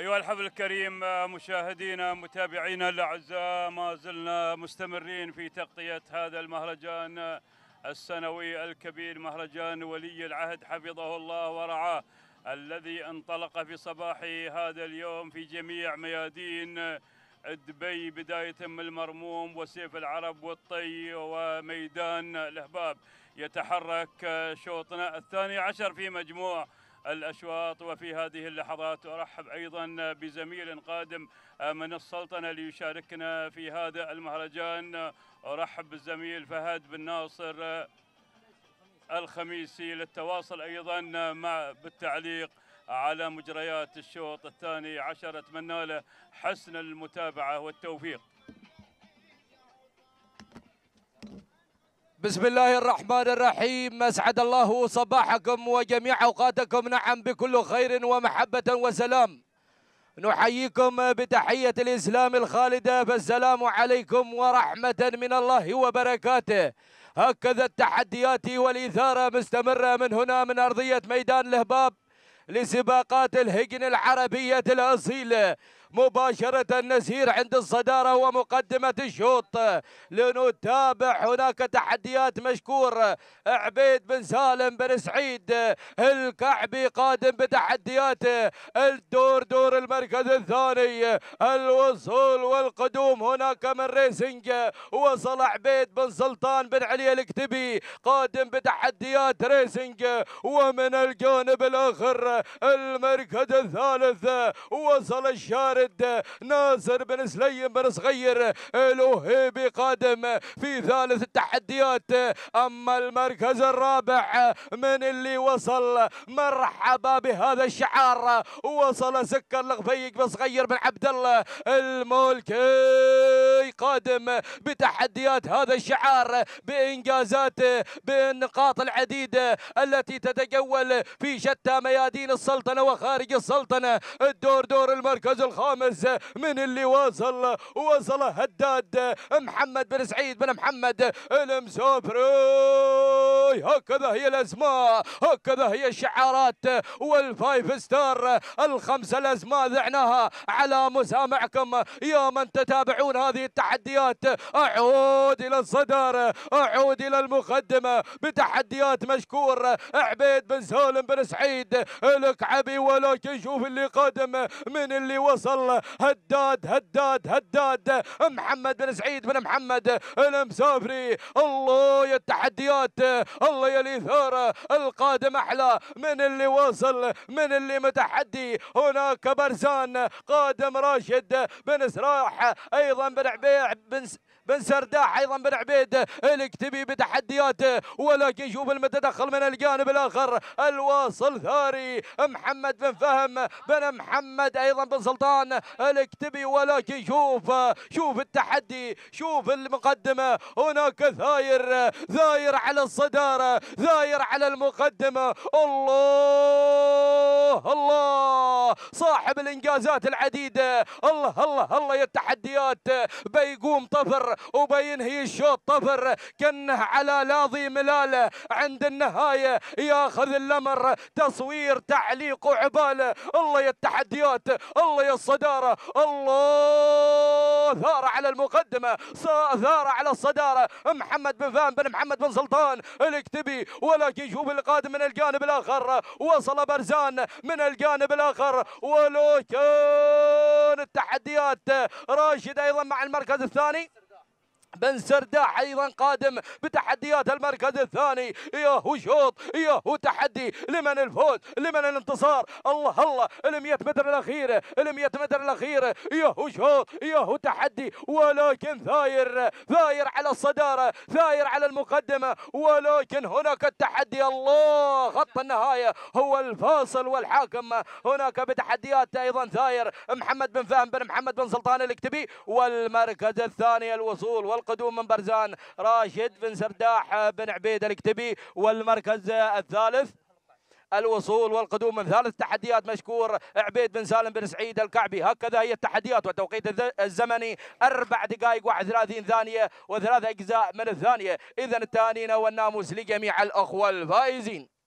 أيها الحفل الكريم مشاهدينا متابعينا الأعزاء ما زلنا مستمرين في تغطية هذا المهرجان السنوي الكبير مهرجان ولي العهد حفظه الله ورعاه الذي انطلق في صباح هذا اليوم في جميع ميادين دبي بداية من المرموم وسيف العرب والطي وميدان الأحباب يتحرك شوطنا الثاني عشر في مجموع الأشواط وفي هذه اللحظات أرحب أيضا بزميل قادم من السلطنة ليشاركنا في هذا المهرجان أرحب بالزميل فهد بن ناصر الخميسي للتواصل أيضا مع بالتعليق على مجريات الشوط الثاني عشر أتمنى له حسن المتابعة والتوفيق بسم الله الرحمن الرحيم أسعد الله صباحكم وجميع أوقاتكم نعم بكل خير ومحبة وسلام نحييكم بتحية الإسلام الخالدة فالسلام عليكم ورحمة من الله وبركاته هكذا التحديات والإثارة مستمرة من هنا من أرضية ميدان الهباب لسباقات الهجن العربية الأصيلة مباشرة النزير عند الصدارة ومقدمة الشوط لنتابع هناك تحديات مشكور عبيد بن سالم بن سعيد الكعبي قادم بتحديات الدور دور المركز الثاني الوصول والقدوم هناك من ريسنج وصل عبيد بن سلطان بن علي الكتبي قادم بتحديات ريسنج ومن الجانب الاخر المركز الثالث وصل الشارد ناصر بن سليم بن صغير الوهيبي قادم في ثالث التحديات اما المركز الرابع من اللي وصل مرحبا بهذا الشعار وصل سكر الغبيق بصغير بن عبد الله الملكي قادم بتحديات هذا الشعار بانجازاته بالنقاط العديده التي تتجول في شتى ميادين السلطنه وخارج السلطنه الدور دور المركز الخامس من اللي وصل وصل هداد محمد بن سعيد بن محمد المسافري هكذا هي الاسماء هكذا هي الشعارات والفايف ستار الخمسه الاسماء ما ذعناها على مسامعكم يا من تتابعون هذه التحديات أعود إلى الصدر أعود إلى المقدمة بتحديات مشكور عبيد بن سالم بن سعيد لك عبي ولكن شوف اللي قادم من اللي وصل هداد هداد هداد محمد بن سعيد بن محمد المسافري الله يا التحديات الله يا الإثارة القادم أحلى من اللي واصل من اللي متحدي هناك برزان قادم راشد بن سراح ايضا بن عبيع بن بن سرداح ايضا بن عبيد الكتبي بتحدياته ولكن شوف المتدخل من الجانب الاخر الواصل ثاري محمد بن فهم بن محمد ايضا بن سلطان الكتبي ولكن شوف شوف التحدي شوف المقدمه هناك ثاير ثاير على الصداره ثاير على المقدمه الله الله صاحب صاحب الانجازات العديده الله الله الله يا التحديات بيقوم طفر وبينهي الشوط طفر كانه على لاضي ملاله عند النهايه ياخذ الامر تصوير تعليق وعباله الله يا التحديات الله يا الصداره الله ثار على المقدمه ثار على الصداره محمد بن فان بن محمد بن سلطان الاكتبي ولكن شوف القادم من الجانب الاخر وصل برزان من الجانب الاخر ولو كان التحديات راشد ايضا مع المركز الثاني بن سرداح ايضا قادم بتحديات المركز الثاني هو شوط هو تحدي لمن الفوز لمن الانتصار الله الله ال 100 متر الاخيره ال 100 متر الاخيره هو شوط هو تحدي ولكن ثاير ثاير على الصداره ثاير على المقدمه ولكن هناك التحدي الله خط النهايه هو الفاصل والحاكم هناك بتحديات ايضا ثاير محمد بن فهم بن محمد بن سلطان الاكتبي والمركز الثاني الوصول القدوم من برزان راشد بن سرداح بن عبيد الكتبي والمركز الثالث الوصول والقدوم من ثالث تحديات مشكور عبيد بن سالم بن سعيد الكعبي هكذا هي التحديات والتوقيت الزمني أربع واحد و31 ثانية وثلاث أجزاء من الثانية إذا التهانينا والناموس لجميع الأخوة الفائزين